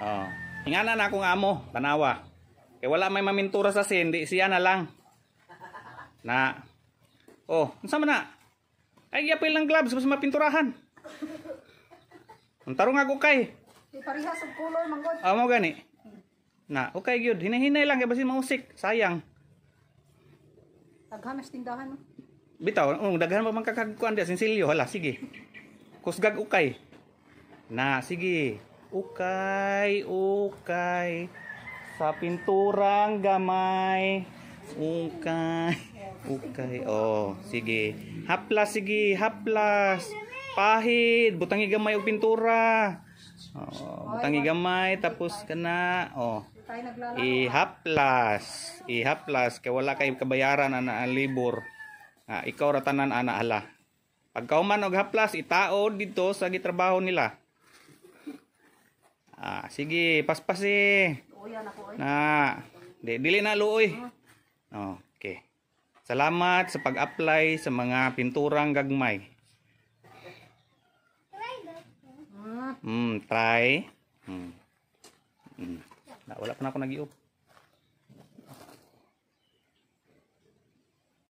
Oh. Ingana na akong amo, tanawa. Kay wala may mamintura sa sindi, siya na lang. Na. Oh, unsa man na? Ay gyapil lang gloves mas mapinturahan. Untarong ako kay. Parehas ang kulor manggod. Amo ah, gani. Na, okay gyud. Hinahinay lang kay basin mausik, sayang. Daghan mas tindahan. No? Bitaw, um, daghan pa man kakagkuan dia sinsilyo, hala sige. Kusgag ukay. Na, sige ukay, ukay sa pinturang gamay. Ukay, ukay. Oh, sige. Haplas sige, haplas. Pahid, butangi gamay og pintura. Oh, butangi gamay tapos kana oh. Ihaplas, ihaplas kay wala kay kabayaran ana ang libor. Ah, ikaw ra tanan ana ala. Pagkauman og haplas itaod dito sa gitrabaho nila. Sige, paspas eh. Luoyan ako Na. Di, dili na luoy. Okay. Salamat sa pag-apply sa mga pinturang gagmay. Hmm, hmm try. Hmm. Hmm. Wala pa na ako nag-iop.